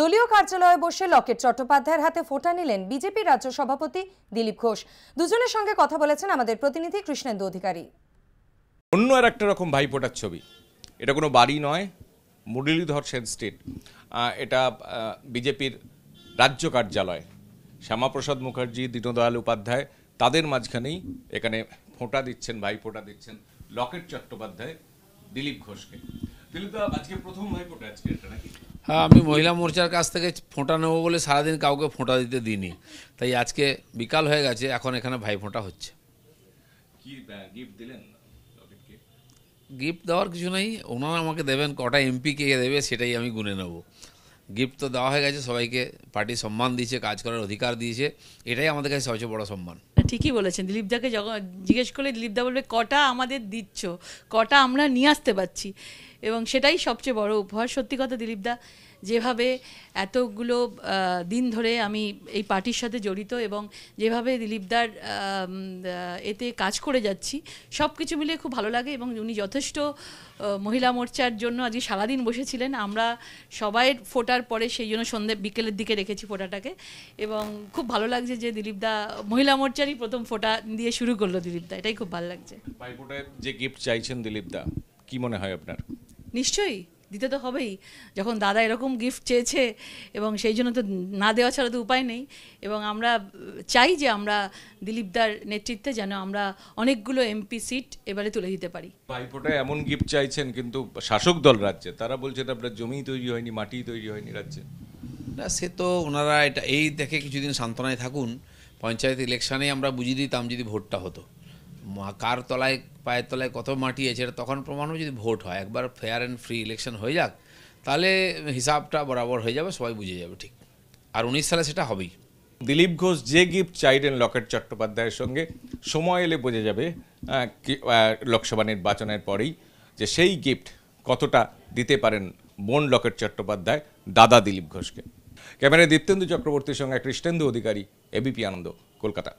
দলীয় কার্যালয়ে বসে লকেট চট্টোপাধ্যায়ের হাতে ফোঁটা নিলেন বিজেপি রাজ্য সভাপতি দিলীপ ঘোষ দুজনের সঙ্গে কথা বলেছেন আমাদের প্রতিনিধি কৃষ্ণেন্দু অধিকারী অন্য আর একটা রকম ভাইফোঁটার ছবি এটা কোনো বাড়ি নয় মুরলীধর সেন স্টেট এটা বিজেপির রাজ্য কার্যালয় শ্যামাপ্রসাদ মুখার্জি দীনদয়াল উপাধ্যায় তাদের মাঝখানেই এখানে ফোঁটা দিচ্ছেন ভাই ফোঁটা দিচ্ছেন লকেট চট্টোপাধ্যায় দিলীপ ঘোষকে দিলীপ দা আজকে প্রথম ভাই ফোঁটা আজকে এটা নাকি হ্যাঁ আমি মহিলা মোর্চার কাছ থেকে ফোঁটা নেবো বলে সারাদিন কাউকে ফোঁটা দিতে দিইনি তাই আজকে বিকাল হয়ে গেছে এখন এখানে ভাই ফোঁটা হচ্ছে গিফট দেওয়ার কিছু নাই ওনারা আমাকে দেবেন কটা এমপি কে দেবে সেটাই আমি গুনে নেব গিফট তো দেওয়া হয়ে গেছে সবাইকে পার্টি সম্মান দিয়েছে কাজ করার অধিকার দিয়েছে এটাই আমাদের কাছে সবচেয়ে বড় সম্মান ঠিকই বলেছেন দিলীপ দাকে যখন জিজ্ঞেস করলে দিলীপ দা বলবে কটা আমাদের দিচ্ছ কটা আমরা নিয়ে আসতে পারছি এবং সেটাই সবচেয়ে বড় উপহার সত্যি কথা দিলীপদা যেভাবে এতগুলো দিন ধরে আমি এই পার্টির সাথে জড়িত এবং যেভাবে দিলীপদার এতে কাজ করে যাচ্ছি সব কিছু মিলে খুব ভালো লাগে এবং উনি যথেষ্ট মহিলা মোর্চার জন্য আজকে সারাদিন বসেছিলেন আমরা সবাই ফোটার পরে সেই জন্য সন্ধে বিকেলের দিকে রেখেছি ফোটাটাকে এবং খুব ভালো লাগছে যে দিলীপদা মহিলা মোর্চারই প্রথম ফোটা দিয়ে শুরু করলো দিলীপদা এটাই খুব ভালো লাগছে যে গিফট চাইছেন দিলীপদা কি মনে হয় আপনার নিশ্চয়ই দিতে তো হবেই যখন দাদা এরকম গিফট চেয়েছে এবং সেই জন্য তো না দেওয়া ছাড়া তো উপায় নেই এবং আমরা চাই যে আমরা দিলীপদার নেতৃত্বে যেন আমরা অনেকগুলো এমপি সিট এবারে তুলে দিতে পারি পাইপোটা এমন গিফট চাইছেন কিন্তু শাসক দল রাজ্যে তারা বলছেন আপনার জমি তৈরি হয়নি মাটি তৈরি হয়নি রাজ্যে না সে তো ওনারা এটা এই দেখে কিছুদিন সান্ত্বনায় থাকুন পঞ্চায়েত ইলেকশানে আমরা বুঝিয়ে দিতাম যদি ভোটটা হতো কার তলায় পায়ের তলায় কত মাটি আছে এটা তখন প্রমাণ হবে যদি ভোট হয় একবার ফেয়ার অ্যান্ড ফ্রি ইলেকশন হয়ে যাক তাহলে হিসাবটা বরাবর হয়ে যাবে সবাই বুঝে যাবে ঠিক আর উনিশ সালে সেটা হবেই দিলীপ ঘোষ যে গিফট চাইলেন লকেট চট্টোপাধ্যায়ের সঙ্গে সময় এলে বোঝা যাবে লোকসভা নির্বাচনের পরেই যে সেই গিফট কতটা দিতে পারেন বোন লকেট চট্টোপাধ্যায় দাদা দিলীপ ঘোষকে ক্যামেরায় দীপ্তেন্দু চক্রবর্তীর সঙ্গে কৃষ্ণেন্দু অধিকারী এবিপি আনন্দ কলকাতা